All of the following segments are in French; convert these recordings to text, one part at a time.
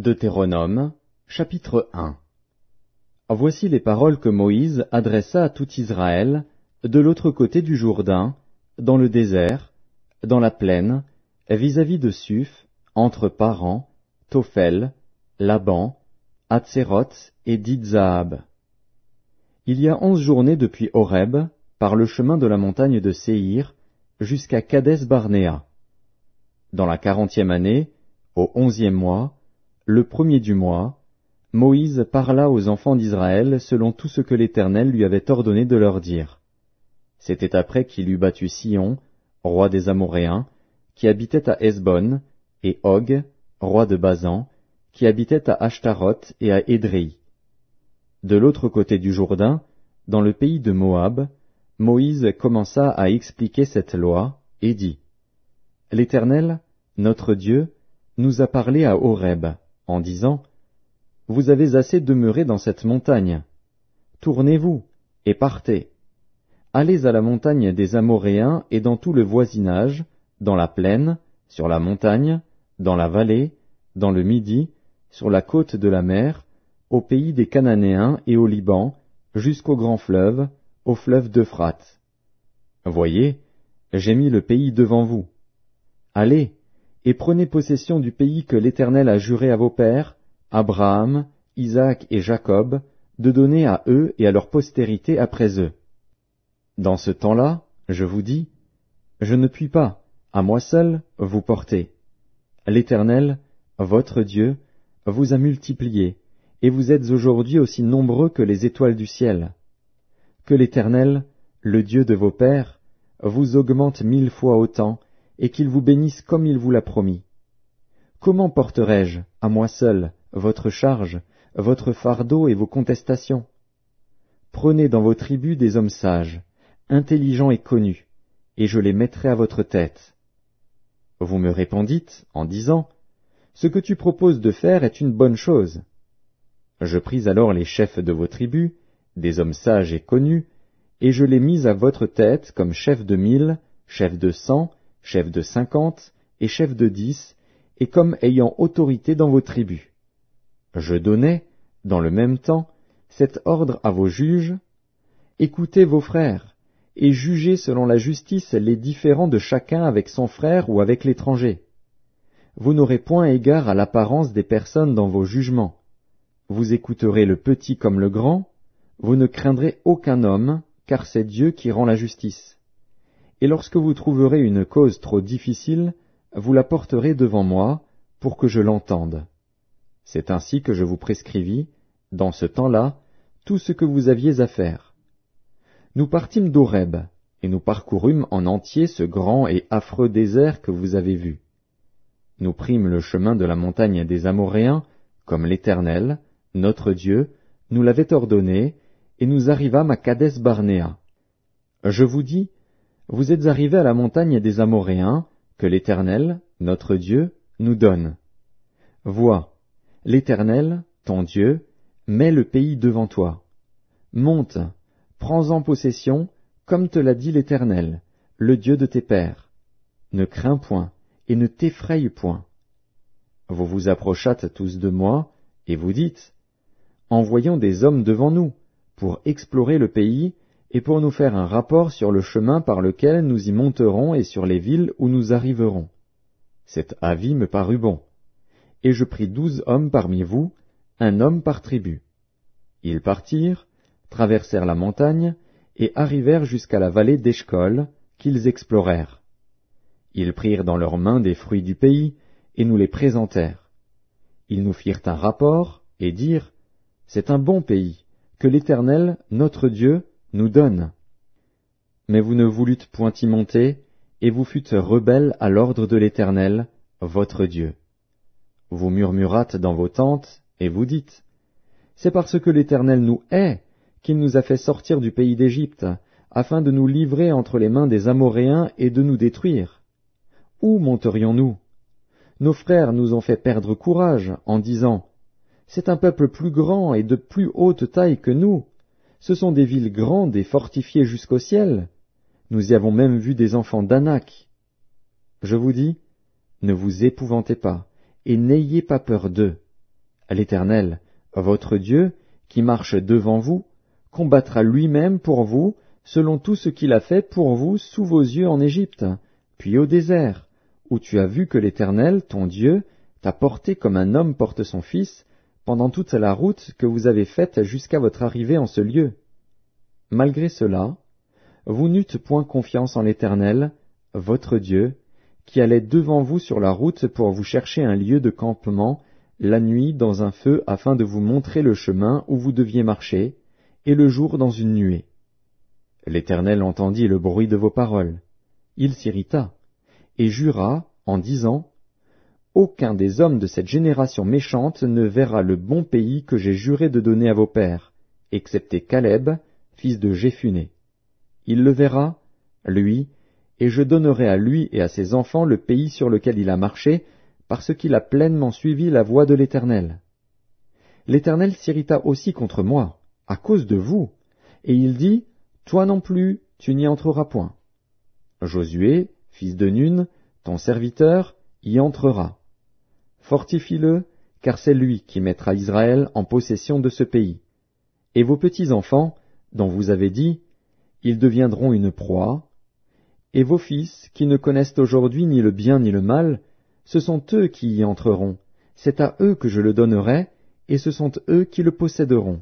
Deutéronome, chapitre 1 Voici les paroles que Moïse adressa à tout Israël, de l'autre côté du Jourdain, dans le désert, dans la plaine, vis-à-vis de Suf, entre Paran, Tophel, Laban, Atzeroth et Didzahab. Il y a onze journées depuis Horeb, par le chemin de la montagne de Séir, jusqu'à Kades Barnéa. Dans la quarantième année, au onzième mois, le premier du mois, Moïse parla aux enfants d'Israël selon tout ce que l'Éternel lui avait ordonné de leur dire. C'était après qu'il eut battu Sion, roi des Amoréens, qui habitait à Hesbon, et Og, roi de Bazan, qui habitait à Ashtaroth et à Édrei. De l'autre côté du Jourdain, dans le pays de Moab, Moïse commença à expliquer cette loi, et dit, L'Éternel, notre Dieu, nous a parlé à Horeb, en disant Vous avez assez demeuré dans cette montagne. Tournez-vous et partez. Allez à la montagne des Amoréens et dans tout le voisinage, dans la plaine, sur la montagne, dans la vallée, dans le Midi, sur la côte de la mer, au pays des Cananéens et au Liban, jusqu'au grand fleuve, au fleuve d'Euphrate. Voyez, j'ai mis le pays devant vous. Allez, et prenez possession du pays que l'Éternel a juré à vos pères, Abraham, Isaac et Jacob, de donner à eux et à leur postérité après eux. Dans ce temps-là, je vous dis, je ne puis pas, à moi seul, vous porter. L'Éternel, votre Dieu, vous a multiplié, et vous êtes aujourd'hui aussi nombreux que les étoiles du ciel. Que l'Éternel, le Dieu de vos pères, vous augmente mille fois autant, et qu'il vous bénisse comme il vous l'a promis. Comment porterai-je, à moi seul, votre charge, votre fardeau et vos contestations Prenez dans vos tribus des hommes sages, intelligents et connus, et je les mettrai à votre tête. Vous me répondîtes en disant, Ce que tu proposes de faire est une bonne chose. Je pris alors les chefs de vos tribus, des hommes sages et connus, et je les mis à votre tête comme chefs de mille, chefs de cent, chef de cinquante et chef de dix, et comme ayant autorité dans vos tribus. Je donnais, dans le même temps, cet ordre à vos juges, Écoutez vos frères, et jugez selon la justice les différends de chacun avec son frère ou avec l'étranger. Vous n'aurez point égard à l'apparence des personnes dans vos jugements. Vous écouterez le petit comme le grand, vous ne craindrez aucun homme, car c'est Dieu qui rend la justice et lorsque vous trouverez une cause trop difficile, vous la porterez devant moi, pour que je l'entende. C'est ainsi que je vous prescrivis, dans ce temps-là, tout ce que vous aviez à faire. Nous partîmes d'Oreb, et nous parcourûmes en entier ce grand et affreux désert que vous avez vu. Nous prîmes le chemin de la montagne des Amoréens, comme l'Éternel, notre Dieu, nous l'avait ordonné, et nous arrivâmes à Kades Barnea. Je vous dis, vous êtes arrivés à la montagne des Amoréens, que l'Éternel, notre Dieu, nous donne. Vois, l'Éternel, ton Dieu, met le pays devant toi. Monte, prends-en possession, comme te l'a dit l'Éternel, le Dieu de tes pères. Ne crains point, et ne t'effraye point. Vous vous approchâtes tous de moi, et vous dites, Envoyons des hommes devant nous, pour explorer le pays, et pour nous faire un rapport sur le chemin par lequel nous y monterons et sur les villes où nous arriverons. Cet avis me parut bon. Et je pris douze hommes parmi vous, un homme par tribu. Ils partirent, traversèrent la montagne, et arrivèrent jusqu'à la vallée d'Eshkol, qu'ils explorèrent. Ils prirent dans leurs mains des fruits du pays, et nous les présentèrent. Ils nous firent un rapport, et dirent, C'est un bon pays, que l'Éternel, notre Dieu, nous donne. Mais vous ne voulûtes point y monter, et vous fûtes rebelles à l'ordre de l'Éternel, votre Dieu. Vous murmurâtes dans vos tentes, et vous dites, C'est parce que l'Éternel nous hait qu'il nous a fait sortir du pays d'Égypte, afin de nous livrer entre les mains des Amoréens et de nous détruire. Où monterions-nous Nos frères nous ont fait perdre courage en disant, C'est un peuple plus grand et de plus haute taille que nous, ce sont des villes grandes et fortifiées jusqu'au ciel. Nous y avons même vu des enfants d'Anak. Je vous dis, ne vous épouvantez pas, et n'ayez pas peur d'eux. L'Éternel, votre Dieu, qui marche devant vous, combattra lui-même pour vous, selon tout ce qu'il a fait pour vous sous vos yeux en Égypte, puis au désert, où tu as vu que l'Éternel, ton Dieu, t'a porté comme un homme porte son fils, pendant toute la route que vous avez faite jusqu'à votre arrivée en ce lieu. Malgré cela, vous n'eûtes point confiance en l'Éternel, votre Dieu, qui allait devant vous sur la route pour vous chercher un lieu de campement la nuit dans un feu afin de vous montrer le chemin où vous deviez marcher, et le jour dans une nuée. L'Éternel entendit le bruit de vos paroles. Il s'irrita, et jura, en disant, aucun des hommes de cette génération méchante ne verra le bon pays que j'ai juré de donner à vos pères, excepté Caleb, fils de Jéphuné. Il le verra, lui, et je donnerai à lui et à ses enfants le pays sur lequel il a marché, parce qu'il a pleinement suivi la voie de l'Éternel. L'Éternel s'irrita aussi contre moi, à cause de vous, et il dit, Toi non plus, tu n'y entreras point. Josué, fils de Nun, ton serviteur, y entrera. Fortifie-le, car c'est lui qui mettra Israël en possession de ce pays. Et vos petits-enfants, dont vous avez dit, ils deviendront une proie, et vos fils, qui ne connaissent aujourd'hui ni le bien ni le mal, ce sont eux qui y entreront, c'est à eux que je le donnerai, et ce sont eux qui le posséderont.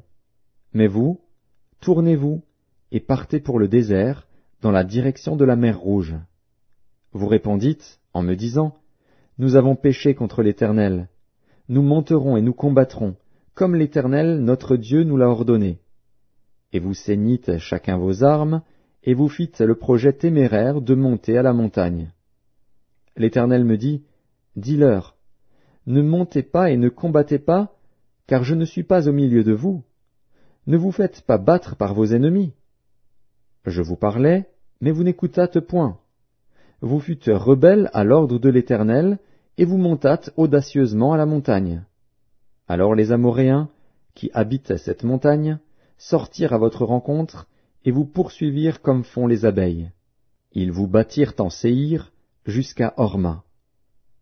Mais vous, tournez-vous, et partez pour le désert, dans la direction de la mer Rouge. Vous répondîtes, en me disant, nous avons péché contre l'Éternel. Nous monterons et nous combattrons, comme l'Éternel, notre Dieu, nous l'a ordonné. Et vous saignîtes chacun vos armes, et vous fîtes le projet téméraire de monter à la montagne. L'Éternel me dit, Dis-leur, ne montez pas et ne combattez pas, car je ne suis pas au milieu de vous. Ne vous faites pas battre par vos ennemis. Je vous parlais, mais vous n'écoutâtes point vous fûtes rebelles à l'ordre de l'Éternel, et vous montâtes audacieusement à la montagne. Alors les Amoréens, qui habitaient cette montagne, sortirent à votre rencontre, et vous poursuivirent comme font les abeilles. Ils vous battirent en séhir jusqu'à Horma.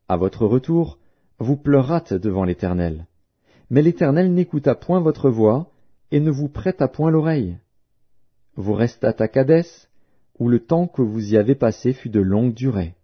À votre retour, vous pleurâtes devant l'Éternel. Mais l'Éternel n'écouta point votre voix, et ne vous prêta point l'oreille. Vous restâtes à Cadès, où le temps que vous y avez passé fut de longue durée.